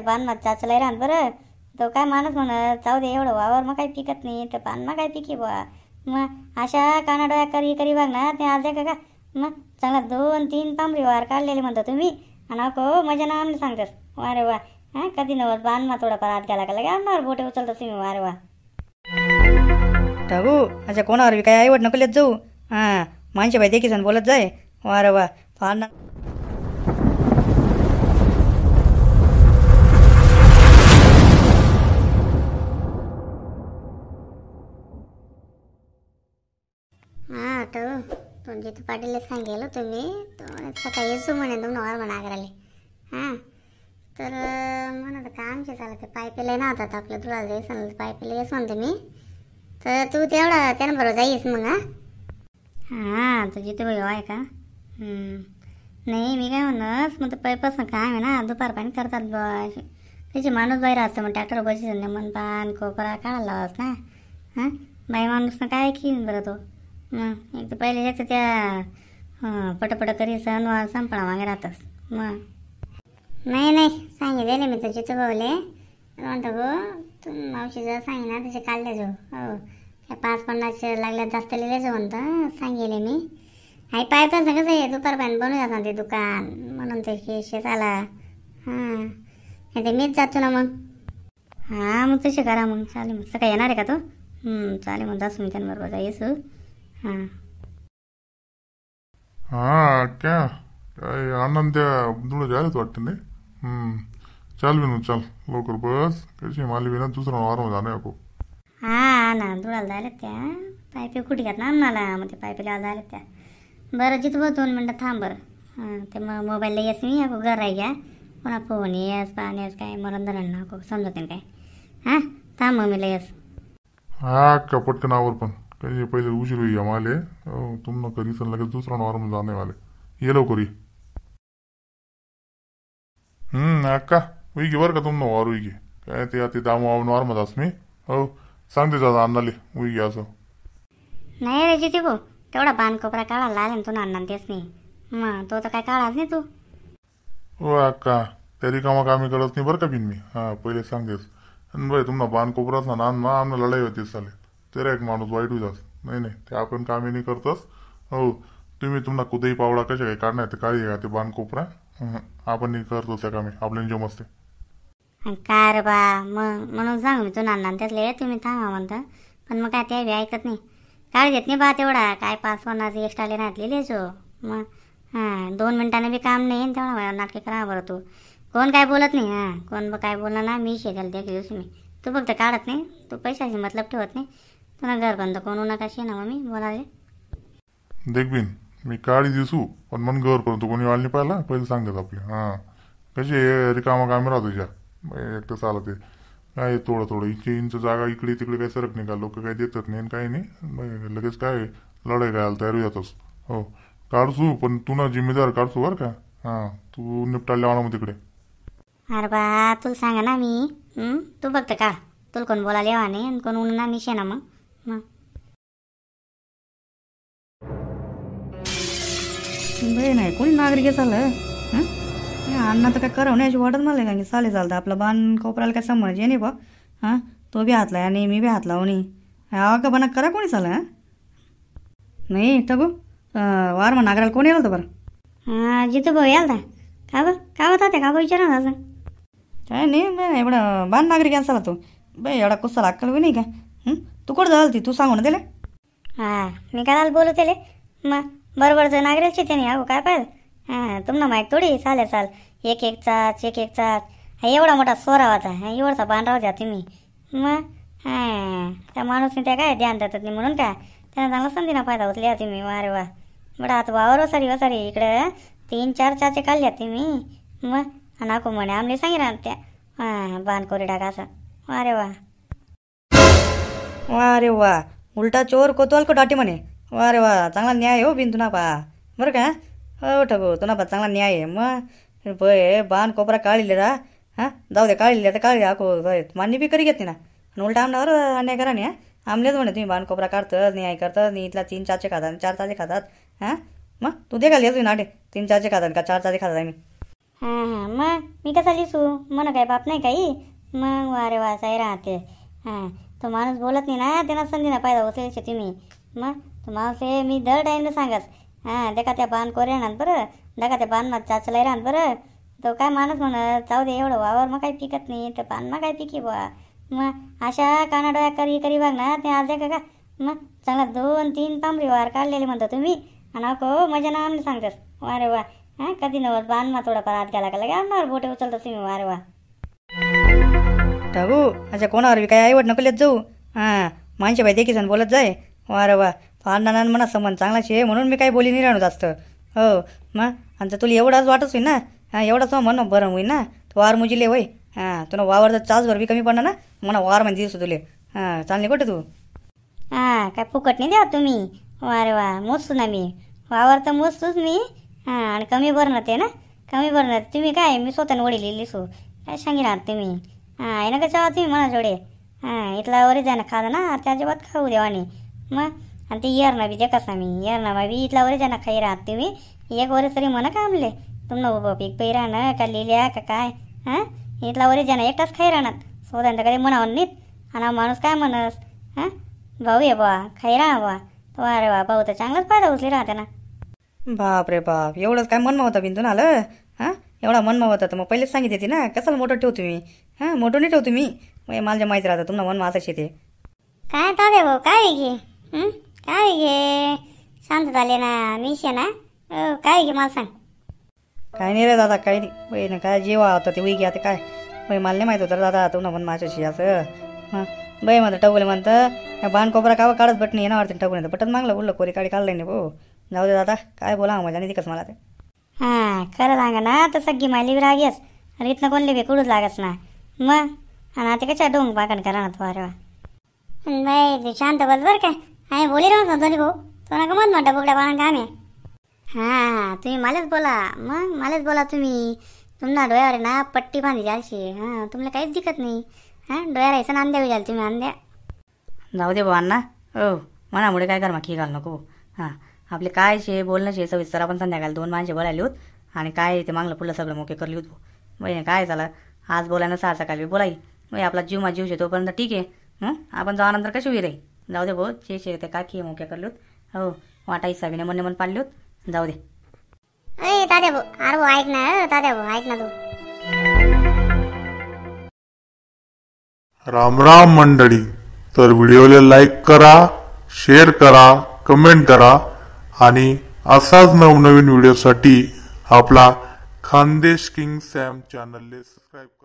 त्या पानमात चाचलाय राहत बरं तो काय माणूस म्हणत जाऊ दे एवढं वावर मग काय पिकत नाही तर पानमा काय पिकी बा मग अशा कानाडोया करी करी बघ ना ते आज का मग चांगला दोन तीन पांबरी वार काढलेले म्हणता तुम्ही आणि अको माझ्या नाव आम्ही सांगतास वारे वा हा कधी नव्हत थोडा फार हात घ्यायला लागला आम्हाला बोटे उचलतो तुम्ही वारे वा टाकू अच्छा कोणावर बी काय आईवड नकलेत जाऊ हां माणशा बाई जण बोलत जाय वारे वा फार ಗೀತು ಪಾಟೀಲ್ सांगेल तुम्ही सकाळी म्हणे नॉर म्हणागराले हां तर म्हणत का आमचे चालत पायपिले नव्हता तर आपल्या तुला जायचं म्हणलं पायपिले येस म्हणते मी तर तू तेवढा त्यानं बरोबर जाईस मग हां तुझी तू भाऊ आहे का नाही मी काय म्हणस मग पैपासून काम आहे ना दुपार पाणी करतात बस त्याची माणूस बाहेर असतं मग ट्रॅक्टर बशीच मन पान कोपरा काढायला लावास ना हां बाई माणूस ना काय कीन बरं तो मग एक तर पहिले एक त्या पटपट करी सणवार संपणा मागे राहतस मग नाही नाही सांगितले मी तुझे चुकवले म्हणतो गो तू मावशी जर सांगे ना तसे काढले जाऊ हो काय पाच पन्नास लागल्या जास्त लिहिले जाऊ म्हणतं सांगितले मी आई पाय पण कसं आहे दुपारपर्यंत बनू जात ते दुकान म्हणून ते शेत आला हां नाही ते मीच जातो ना मग हां मग तसे करा मग चालेल मग सकाळी येणार आहे का तो चालेल मग जासू मी त्यांबरोबर जाईसू हं. हा क्या आनंद त्या धुळे वाटतं नाही हम्म. चाल चाल लवकर बस कशी माली विना दुसरा वारं जाणं आहे खूप हा ना धुळाला झाल्यात त्या पायप कुठे घेत ना मला मग ते पायपेला झाल्यात त्या बरं जिथं बघ दोन मिनटं थांब बरं हां ते मग मोबाईलला येस मी अगो घर आहे घ्या पण फोन येस पाणी येस काय मरण धरण नको समजत काय हां थांब मग मी येस हा का पटकन आवर पण कहिए पहले उजर हुई हमाले तुम ना करी सन लगे दूसरा नंबर जाने वाले ये लो करी हम्म अक्का हुई वर का तुम ना नंबर हुई काय ते आते दाम वाव नॉर्म दास मी हो सांगते दादा अन्नाले उई घ्या असं नाही रे जिती भाऊ तेवढा बाण कोपरा काढा लागेल तू अण्णा तेच नाही मग तो तर काय काढाच नाही तू ओ हो, अक्का तरी कामा कामी करत नाही बरं का बिन मी हां पहिले सांगतेस आणि बरं तुम्हाला बाण कोपराच ना आम्हाला लढाई होती साले तेरा एक माणूस वाईट होईल नाही नाही ते आपण कामे नाही करतच हो तुम्ही तुम्हाला कुठेही पावडा कशा काही काढणार ते काही का ते बाण कोपरा आपण नाही करतो त्या कामे आपल्याला जो मस्त काय रे बा मग म्हणून सांग मी तुला अण्णा त्यातले तुम्ही थांबा म्हणता पण मग काय ते बी ऐकत नाही काय घेत नाही बा तेवढा काय पाच पन्नास एक्स्ट्रा घातलेली आहे मग हां दोन मिनटाने बी काम नाही तेवढा नाटके करा बरं तू कोण काय बोलत नाही हां कोण काय बोलणार ना मी शेकाल त्या दिवशी मी तू फक्त काढत नाही तू पैशाशी मतलब ठेवत नाही तुला घर बंद करू नका शे ना मम्मी बोलाले देख बिन मी काळी दिसू पण मन घर करून तू कोणी वाल नाही पाहिला पहिले सांगत आपले हा कशी रिकामा कामे राहतो तुझ्या एकटं चालत आहे काय थोडं थोडं इथे इंच जागा इकडे तिकडे काही सरक नाही का लोक काही देतात नाही काही नाही लगेच काय लढाई काय तयार जातोस हो काढसू पण तू ना जिम्मेदार काढसू बर का हा तू निपटायला लावा मग तिकडे अरे बा तू सांगा ना मी तू बघत का तुला कोण बोलायला येवा नाही कोण उन्हा मी शेणा मग हां नाही कोणी नागरिक झालं हां अण्णा तर काय करवण्याची वाटत मला कारण की चालेल चालतं आपला बाण कोपराला काय समज नाही बा हां तो बी हातला आणि मी बी हात लावणी बना करा कोणी झालं नाही तर बघ वार नागराला कोणी यायला होतं बरं हा जिथं भाऊ याल का बरं का होता ते का बा विचारा असं काय नाही एवढं बाण नागरिक झाला तो बाई एवढा कुस्सा बी नाही का तू कुठं झालं ती तू सांगून त्याला हा मी काय बोलू त्याले मग नागरिक नागरेलची नाही अहो काय पाहिजे हां तुम्हाला माहीत थोडी चालेल चाल एक एक चाच एक एक चाच एवढा मोठा सोरावाचा हा एवढा बांधराव द्या तुम्ही मग हां त्या माणूसने त्या काय ध्यान देतात नाही म्हणून का त्यांना चांगला संधीना फायदा लिहा तुम्ही वारे वा बड आता वावर वसारी वसारी इकडं तीन चार चाचे काढल्या तुम्ही मग नको म्हणे आमने सांगितलं त्या हां बाण कोरी असं वा वा रे वा उलटा चोर कोतवाल को डाटी म्हणे वा रे वा चांगला न्याय हो बिन तुना पा बरं का हो ठगो तुना पा चांगला न्याय आहे मग बय बाण कोपरा काढले रा हां जाऊ दे काढले तर काढले आखो मान्य बी करी घेत ना आणि उलटा आमनावर अन्याय करा आमलेच म्हणे तुम्ही बाण कोपरा काढतं न्याय करतं नाही इथला तीन चारचे खातात चार चाले खातात हां मग तू दे घाली तुम्ही नाटे तीन चारचे खातात का चार चाले खातात आम्ही हां हां मग मी कसा लिसू मन काय बाप नाही काही मग वारे वा साई राहते हां तो माणूस बोलत नाही ना त्यांना संधी ना पाहिजे वसले शेती मग तो माणूस हे मी दर टाईमला सांगास हां देखा त्या बाण कोरे राहणार बरं देखा त्या बाण चाचलाय राहणार बरं तो काय माणूस म्हणत चाव दे एवढं वावर मग काही पिकत नाही तर पान मग काय पिके बा मग अशा कानाडोया करी करी बघ ना ते आज का मग चांगला दोन तीन पांबरी वार काढलेले म्हणता तुम्ही आणि अको माझ्या नावाने आम्ही वारे वा हां कधी नव्हत बाण मग थोडा परात घ्यायला का लगे आम्हाला बोटे उचलता तुम्ही वारे वा आता हो अच्छा कोणावर काय आईवड लेत जाऊ हां माणशी बाई देखील बोलत जाय वार वा पांडाना म्हणा समान चांगला शे म्हणून मी काही बोली नाही राहणू जास्त हो मग आणि तर तुला एवढाच वाटत होई ना हां एवढाच म्हणून बरं होईल ना तो वार मुजिले होय हां तुला तर चार्जवर बी कमी पडणार ना म्हणा वार म्हणजे दिसतो तुले हां चांगली कुठे तू हां काय फुकट नाही द्या तुम्ही वार वा मोजतो ना मी वावर तर मोजतोच मी हां आणि कमी भरणार ते ना कमी भरणार तुम्ही काय मी स्वतःने वडील लिहिली सो हो. काय सांगितलं तुम्ही हा आहे ना कशा तुम्ही म्हणा जोडे हां इथला वरी जाणं खाजा ना त्या खाऊ देवानी मग आणि ते येर ना जे कसा मी येर ना बाबी इथला वरी जाणं खाई राहत तुम्ही एक वरी तरी म्हणा का आमले तुम्हाला उभं पीक पैरा ना का लिहिल्या का काय हां इथला वरी जाणं एकटाच खाई राहणार सोदांत कधी म्हणावं नीत आणि माणूस काय म्हणस हां भाऊ ये बा खाई राहा बा अरे वा भाऊ तर चांगलाच फायदा उचली राहते ना बाप रे बाप एवढंच काय मनमावता बिंदून आलं हां एवढा मनमावता तर मग पहिलेच सांगितली ती ना कशाला मोठं ठेवतो मी हां मोठं नाही ठेवतो मी मग माहिती जमायचं राहतं तुम्हाला मन माझं शेते काय तो भाऊ काय घे काय घे शांत झाले ना मी शे ना काय घे मला सांग काय नाही रे दादा काय नाही बाई ना काय जेवा होता ते वैगी आता काय बाई मला नाही माहित होतं दादा तुम्हाला पण माझ्याशी असं हां बाई म्हणतं टवले म्हणतं या बाण कोपरा कावा काढत बटणी येणार वाटतं टवले बटन मागलं उरलं कोरी काढी काढलं नाही भाऊ जाऊ दे दादा काय बोला मजा नाही तिकच मला ते हां खरं सांगा ना तर सगळी मायली बी रागेस अरे इथनं कोणले बी कुठंच लागस ना मग आणि आता कशा डोंग पाकण करा ना तो तुम्हाला बाई तू शांत बस बरं काय आहे बोली राहतो दोन्ही भाऊ तो नका मत म्हणता बुकड्या पाहून काम आहे हां तुम्ही मलाच बोला मग मलाच बोला तुम्ही तुमना डोळ्यावर ना पट्टी बांधी जालशी हां तुम्हाला काहीच दिखत नाही हां डोळ्या राहायचं ना अंद्या विचाल तुम्ही अंद्या जाऊ दे ना हो मनामुळे काय कर मग घाल नको हां आपले काय शे बोलणं शे सविस्तर आपण संध्याकाळी दोन माणसे बोलायला होत आणि काय ते मागलं पुढलं सगळं मोके करली होत बाई काय झालं आज बोलायला सहा सकाळी बोलाई मग आपला जीव माझा जीव शे तोपर्यंत ठीक आहे आपण जाऊ नंतर कशी होईल रे जाऊ दे भाऊ चे शे ते काकी मोक्या करलो हो वाटाई साबीने मन मन पाडलोत जाऊ दे अरे ऐक ना तात्या भाऊ ऐक ना तू राम राम मंडळी तर व्हिडिओला लाईक करा शेअर करा कमेंट करा आणि असाच नवनवीन व्हिडिओसाठी आपला खानदेश किंग सॅम चॅनलला सबस्क्राईब